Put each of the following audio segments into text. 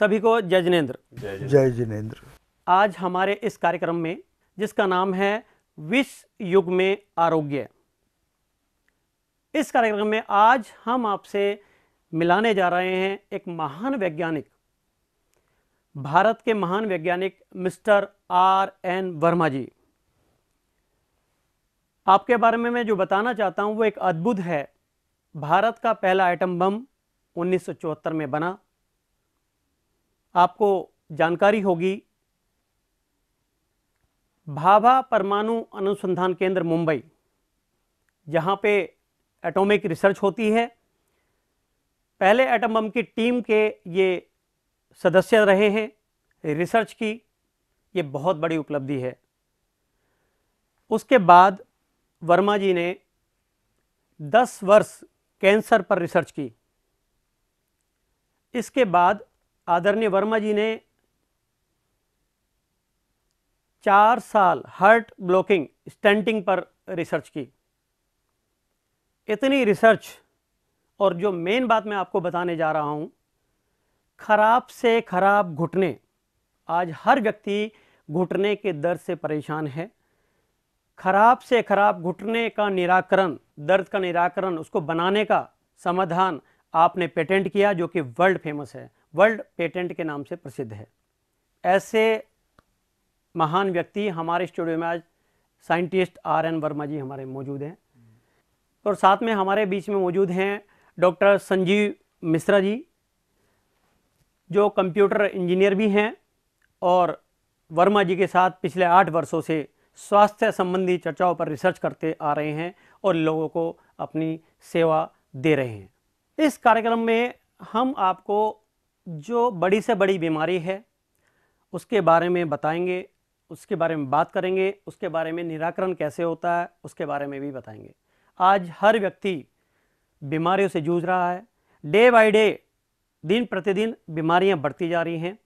सभी को जय जिनेन्द्र जय जिनेन्द्र आज हमारे इस कार्यक्रम में जिसका नाम है विश्व युग में आरोग्य इस कार्यक्रम में आज हम आपसे मिलाने जा रहे हैं एक महान वैज्ञानिक भारत के महान वैज्ञानिक mister R N Verma ji आपके बारे में मैं जो बताना चाहता हूं वो एक अद्भुत है भारत का पहला आइटम बम 1974 में बना आपको जानकारी होगी भाभा परमाणु अनुसंधान केंद्र मुंबई जहाँ पे एटॉमिक रिसर्च होती है पहले एटम बम की टीम के ये सदस्य रहे हैं रिसर्च की ये बहुत बड़ी उपलब्धि है उसके बाद वर्मा जी ने 10 वर्ष कैंसर पर रिसर्च की इसके बाद आदरणीय वर्मा जी ने चार साल हार्ट ब्लॉकिंग स्टेंटिंग पर रिसर्च की इतनी रिसर्च और जो मेन बात मैं आपको बताने जा रहा हूँ खराब से खराब घुटने आज हर व्यक्ति घुटने के दर्द से परेशान है खराब से खराब घुटने का निराकरण दर्द का निराकरण उसको बनाने का समाधान आपने पेटेंट किया जो कि वर्ल्ड फेमस है वर्ल्ड पेटेंट के नाम से प्रसिद्ध है ऐसे महान व्यक्ति हमारे स्टूडियो में आज scientist R N Verma ji हमारे मौजूद हैं और साथ में हमारे बीच में मौजूद हैं डॉक्टर संजीव मिश्रा जी जो कंप्यूटर इंजीनियर भी हैं और वर्मा जी के साथ पिछले आठ वर्षों से स्वास्थ्य संबंधी चर्चाओं पर रिसर्च करते आ रहे हैं और लोगों को अपनी सेवा दे रहे हैं इस कार्यक्रम में हम आपको जो बड़ी से बड़ी बीमारी है उसके बारे में बताएंगे उसके बारे में बात करेंगे उसके बारे में निराकरण कैसे होता है उसके बारे में भी बताएंगे आज हर व्यक्ति बीमारियों से जूझ रहा है डे बाय डे दिन प्रतिदिन बीमारियां बढ़ती जा रही हैं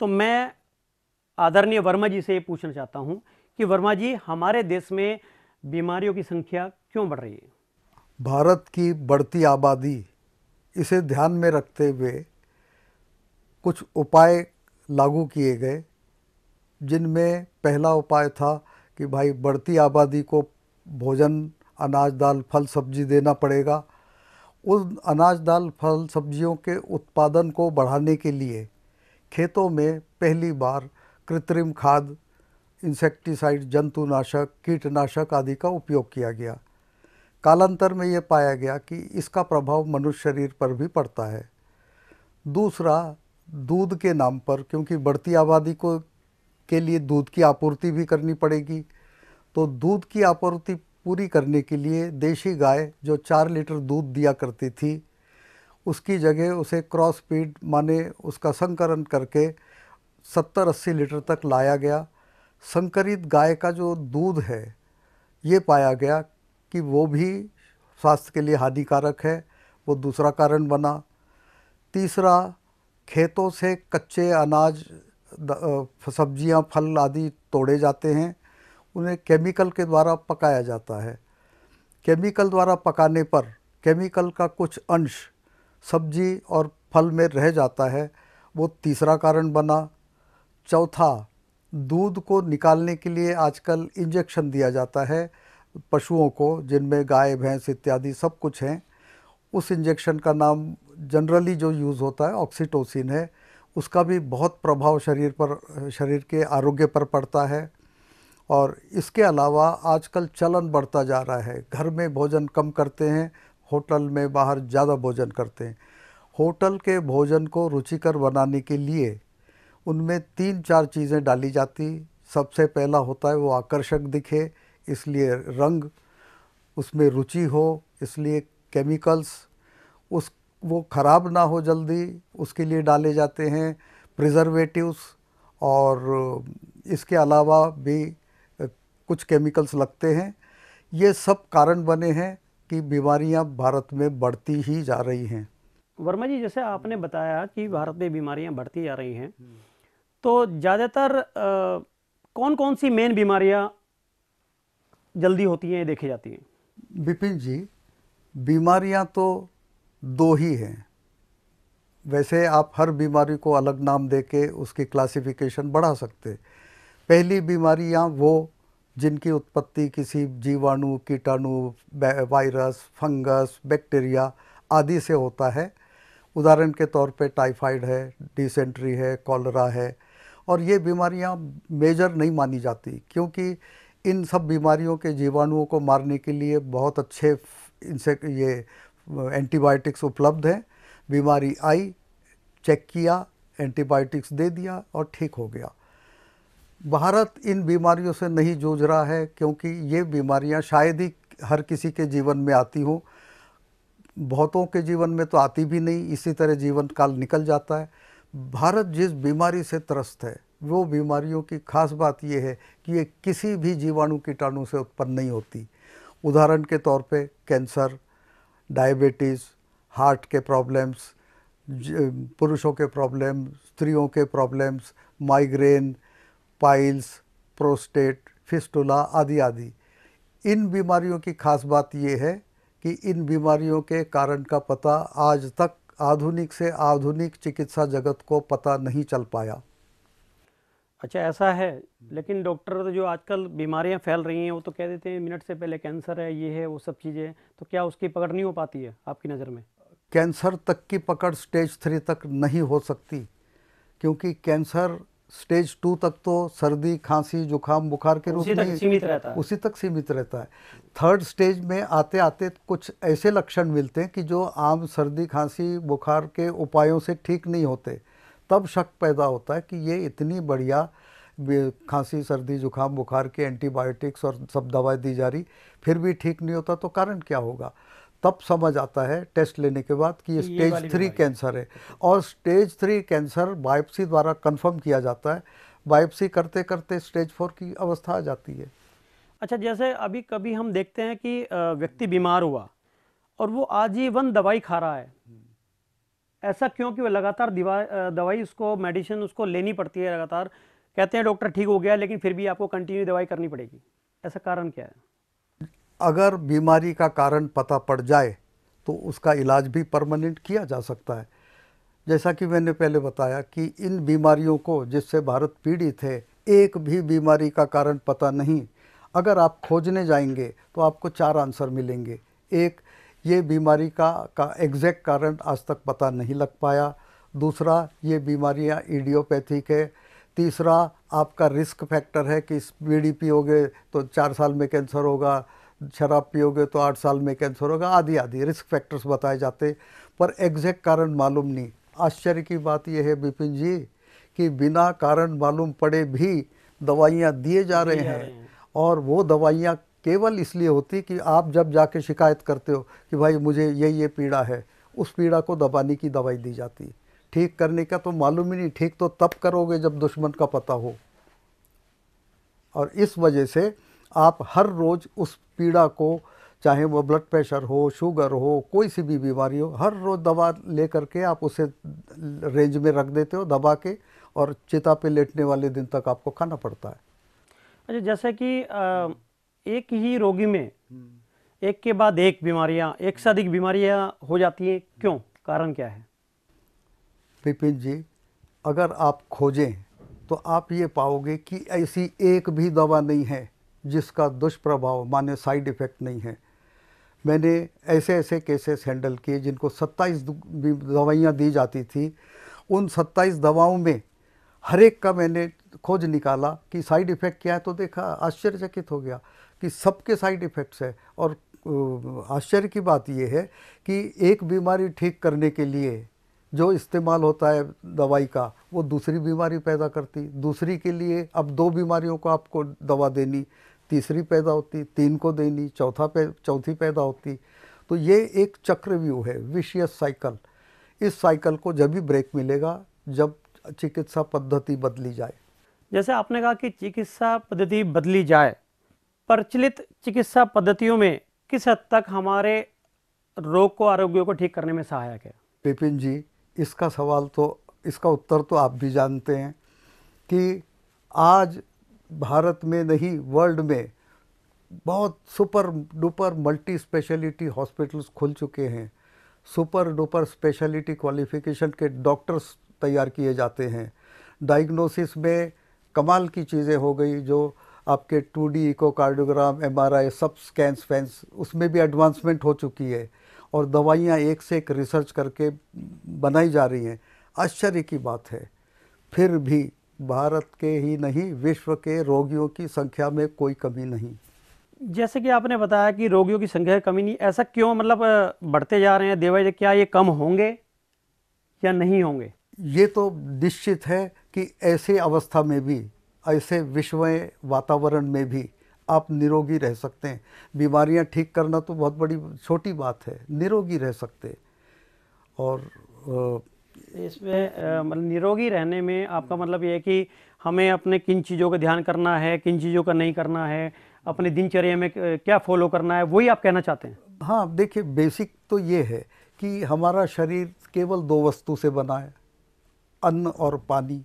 तो मैं आदरणीय वर्मा जी से ये पूछना चाहता हूँ कि वर्मा जी हमारे देश में बीमारियों की संख्या क्यों बढ़ रही है भारत की बढ़ती आबादी इसे ध्यान में रखते हुए कुछ उपाय लागू किए गए जिनमें पहला उपाय था कि भाई बढ़ती आबादी को भोजन अनाज दाल फल सब्जी देना पड़ेगा उन अनाज दाल फल सब्जियों के उत्पादन को बढ़ाने के लिए खेतों में पहली बार कृत्रिम खाद इंसेक्टिसाइड जंतुनाशक कीटनाशक आदि का उपयोग किया गया कालांतर में ये पाया गया कि इसका प्रभाव मनुष्य शरीर पर भी पड़ता है दूसरा दूध के नाम पर क्योंकि बढ़ती आबादी को के लिए दूध की आपूर्ति भी करनी पड़ेगी तो दूध की आपूर्ति पूरी करने के लिए देशी गाय जो चार लीटर दूध दिया करती थी उसकी जगह उसे क्रॉस स्पीड माने उसका संकरण करके सत्तर अस्सी लीटर तक लाया गया संकरित गाय का जो दूध है ये पाया गया कि वो भी स्वास्थ्य के लिए हानिकारक है वो दूसरा कारण बना तीसरा खेतों से कच्चे अनाज सब्जियां, फल आदि तोड़े जाते हैं उन्हें केमिकल के द्वारा पकाया जाता है केमिकल द्वारा पकाने पर केमिकल का कुछ अंश सब्जी और फल में रह जाता है वो तीसरा कारण बना चौथा दूध को निकालने के लिए आजकल इंजेक्शन दिया जाता है पशुओं को जिनमें गाय भैंस इत्यादि सब कुछ हैं उस इंजेक्शन का नाम जनरली जो यूज़ होता है ऑक्सीटोसिन है उसका भी बहुत प्रभाव शरीर पर शरीर के आरोग्य पर पड़ता है और इसके अलावा आजकल चलन बढ़ता जा रहा है घर में भोजन कम करते हैं होटल में बाहर ज़्यादा भोजन करते हैं होटल के भोजन को रुचिकर बनाने के लिए उनमें तीन चार चीज़ें डाली जाती सबसे पहला होता है वो आकर्षक दिखे इसलिए रंग उसमें रुचि हो इसलिए केमिकल्स उस वो ख़राब ना हो जल्दी उसके लिए डाले जाते हैं प्रिजर्वेटिवस और इसके अलावा भी कुछ केमिकल्स लगते हैं ये सब कारण बने हैं कि बीमारियां भारत में बढ़ती ही जा रही हैं वर्मा जी जैसे आपने बताया कि भारत में बीमारियां बढ़ती जा रही हैं हम्म। तो ज़्यादातर कौन कौन सी मेन बीमारियां जल्दी होती हैं देखी जाती हैं विपिन जी बीमारियां तो दो ही हैं वैसे आप हर बीमारी को अलग नाम दे के उसकी क्लासिफिकेशन बढ़ा सकते पहली बीमारियां वो जिनकी उत्पत्ति किसी जीवाणु कीटाणु वायरस फंगस बैक्टीरिया आदि से होता है उदाहरण के तौर पे टाइफाइड है डिसेंट्री है कॉलरा है और ये बीमारियां मेजर नहीं मानी जाती क्योंकि इन सब बीमारियों के जीवाणुओं को मारने के लिए बहुत अच्छे इनसे ये एंटीबायोटिक्स उपलब्ध हैं बीमारी आई चेक किया एंटीबायोटिक्स दे दिया और ठीक हो गया भारत इन बीमारियों से नहीं जूझ रहा है क्योंकि ये बीमारियां शायद ही हर किसी के जीवन में आती हों बहुतों के जीवन में तो आती भी नहीं इसी तरह जीवन काल निकल जाता है भारत जिस बीमारी से त्रस्त है वो बीमारियों की खास बात यह है कि ये किसी भी जीवाणु कीटाणु से उत्पन्न नहीं होती उदाहरण के तौर पे कैंसर डायबिटीज़ हार्ट के प्रॉब्लम्स पुरुषों के प्रॉब्लम स्त्रियों के problems migraine piles prostate fistula आदि आदि इन बीमारियों की खास बात ये है कि इन बीमारियों के कारण का पता आज तक आधुनिक से आधुनिक चिकित्सा जगत को पता नहीं चल पाया अच्छा ऐसा है हम्म। लेकिन डॉक्टर तो जो आजकल बीमारियां फैल रही हैं वो तो कह देते हैं मिनट से पहले कैंसर है ये है वो सब चीज़ें तो क्या उसकी पकड़ नहीं हो पाती है आपकी नज़र में कैंसर तक की पकड़ स्टेज थ्री तक नहीं हो सकती क्योंकि कैंसर स्टेज टू तक तो सर्दी खांसी जुकाम बुखार के रूप में सीमित रहता है उसी तक सीमित रहता है थर्ड स्टेज में आते आते कुछ ऐसे लक्षण मिलते हैं कि जो आम सर्दी खांसी बुखार के उपायों से ठीक नहीं होते तब शक पैदा होता है कि ये इतनी बढ़िया खांसी सर्दी जुकाम बुखार के एंटीबायोटिक्स और सब दवाएं दी जा रही फिर भी ठीक नहीं होता तो कारण क्या होगा तब समझ आता है टेस्ट लेने के बाद कि ये स्टेज थ्री कैंसर है और स्टेज थ्री कैंसर बायोप्सी द्वारा कंफर्म किया जाता है बायोप्सी करते करते स्टेज फोर की अवस्था आ जाती है अच्छा जैसे अभी कभी हम देखते हैं कि व्यक्ति बीमार हुआ और वो आजीवन दवाई खा रहा है ऐसा क्यों कि वह लगातार दवाई उसको मेडिसिन उसको लेनी पड़ती है लगातार कहते हैं डॉक्टर ठीक हो गया लेकिन फिर भी आपको कंटिन्यू दवाई करनी पड़ेगी ऐसा कारण क्या है अगर बीमारी का कारण पता पड़ जाए तो उसका इलाज भी परमानेंट किया जा सकता है जैसा कि मैंने पहले बताया कि इन बीमारियों को जिससे भारत पीड़ित है एक भी बीमारी का कारण पता नहीं अगर आप खोजने जाएंगे तो आपको चार आंसर मिलेंगे एक ये बीमारी का का एग्जैक्ट कारण आज तक पता नहीं लग पाया दूसरा ये बीमारियां ईडियोपैथिक है तीसरा आपका रिस्क फैक्टर है कि बीड़ी पियोगे तो चार साल में कैंसर होगा शराब पियोगे तो आठ साल में कैंसर होगा आदि आदि रिस्क फैक्टर्स बताए जाते पर एग्जैक्ट कारण मालूम नहीं आश्चर्य की बात यह है बिपिन जी कि बिना कारण मालूम पड़े भी दवाइयाँ दिए जा रहे हैं और वो दवाइयाँ केवल इसलिए होती कि आप जब जाके शिकायत करते हो कि भाई मुझे ये ये पीड़ा है उस पीड़ा को दबाने की दवाई दी जाती है ठीक करने का तो मालूम ही नहीं ठीक तो तब करोगे जब दुश्मन का पता हो और इस वजह से आप हर रोज़ उस पीड़ा को चाहे वो ब्लड प्रेशर हो शुगर हो कोई सी भी बीमारी हो हर रोज़ दवा ले करके आप उसे रेंज में रख देते हो दबा के और चिता पे लेटने वाले दिन तक आपको खाना पड़ता है अच्छा जैसे कि आ... एक ही रोगी में एक के बाद एक बीमारियां एक से अधिक बीमारियां हो जाती हैं क्यों कारण क्या है विपिन जी अगर आप खोजें तो आप ये पाओगे कि ऐसी एक भी दवा नहीं है जिसका दुष्प्रभाव माने साइड इफ़ेक्ट नहीं है मैंने ऐसे ऐसे केसेस हैंडल किए जिनको 27 दवाइयाँ दी जाती थी उन 27 दवाओं में हर एक का मैंने खोज निकाला कि साइड इफ़ेक्ट क्या है तो देखा आश्चर्यचकित हो गया कि सबके साइड इफ़ेक्ट्स है और आश्चर्य की बात यह है कि एक बीमारी ठीक करने के लिए जो इस्तेमाल होता है दवाई का वो दूसरी बीमारी पैदा करती दूसरी के लिए अब दो बीमारियों को आपको दवा देनी तीसरी पैदा होती तीन को देनी चौथा पे चौथी पैदा होती तो ये एक चक्रव्यूह है विशियस साइकिल इस साइकिल को जब भी ब्रेक मिलेगा जब चिकित्सा पद्धति बदली जाए जैसे आपने कहा कि चिकित्सा पद्धति बदली जाए प्रचलित चिकित्सा पद्धतियों में किस हद तक हमारे रोग को आरोग्यों को ठीक करने में सहायक है विपिन जी इसका सवाल तो इसका उत्तर तो आप भी जानते हैं कि आज भारत में नहीं वर्ल्ड में बहुत super duper multi speciality hospitals खुल चुके हैं सुपर डुपर स्पेशलिटी क्वालिफिकेशन के डॉक्टर्स तैयार किए जाते हैं डायग्नोसिस में कमाल की चीज़ें हो गई जो आपके two D echocardiogram M R I सब स्कैन स्कैंस उसमें भी एडवांसमेंट हो चुकी है और दवाइयाँ एक से एक रिसर्च करके बनाई जा रही हैं आश्चर्य की बात है फिर भी भारत के ही नहीं विश्व के रोगियों की संख्या में कोई कमी नहीं जैसे कि आपने बताया कि रोगियों की संख्या कमी नहीं ऐसा क्यों मतलब बढ़ते जा रहे हैं देवाज क्या ये कम होंगे या नहीं होंगे ये तो निश्चित है कि ऐसे अवस्था में भी ऐसे विश्व वातावरण में भी आप निरोगी रह सकते हैं बीमारियां ठीक करना तो बहुत बड़ी छोटी बात है निरोगी रह सकते और इसमें मतलब निरोगी रहने में आपका मतलब ये है कि हमें अपने किन चीज़ों का ध्यान करना है किन चीज़ों का नहीं करना है अपने दिनचर्या में क्या फॉलो करना है वही आप कहना चाहते हैं हाँ देखिए बेसिक तो ये है कि हमारा शरीर केवल दो वस्तु से बना है अन्न और पानी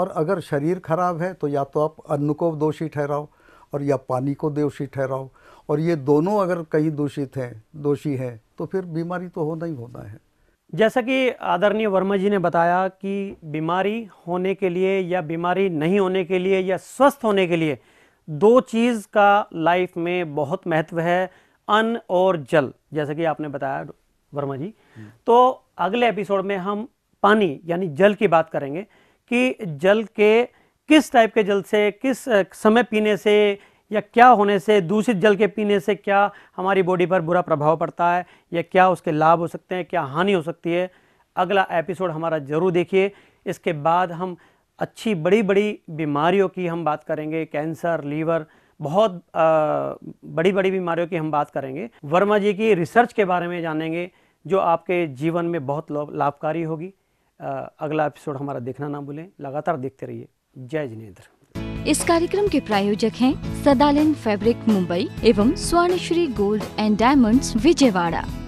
और अगर शरीर खराब है तो या तो आप अन्न को दोषी ठहराओ और या पानी को दोषी ठहराओ और ये दोनों अगर कहीं दूषित हैं दोषी हैं तो फिर बीमारी तो होना ही होना है जैसा कि आदरणीय वर्मा जी ने बताया कि बीमारी होने के लिए या बीमारी नहीं होने के लिए या स्वस्थ होने के लिए दो चीज़ का लाइफ में बहुत महत्व है अन्न और जल जैसा कि आपने बताया वर्मा जी हम्म। तो अगले एपिसोड में हम पानी यानी जल की बात करेंगे कि जल के किस टाइप के जल से किस समय पीने से या क्या होने से दूषित जल के पीने से क्या हमारी बॉडी पर बुरा प्रभाव पड़ता है या क्या उसके लाभ हो सकते हैं क्या हानि हो सकती है अगला एपिसोड हमारा ज़रूर देखिए इसके बाद हम अच्छी बड़ी बड़ी बीमारियों की हम बात करेंगे कैंसर लीवर बहुत आ, बड़ी बड़ी बीमारियों की हम बात करेंगे वर्मा जी की रिसर्च के बारे में जानेंगे जो आपके जीवन में बहुत लाभकारी होगी अगला एपिसोड हमारा देखना ना भूलें लगातार देखते रहिए जय जिनेन्द्र इस कार्यक्रम के प्रायोजक हैं सदालिन फैब्रिक मुंबई एवं Swarnashree gold and diamonds Vijayawada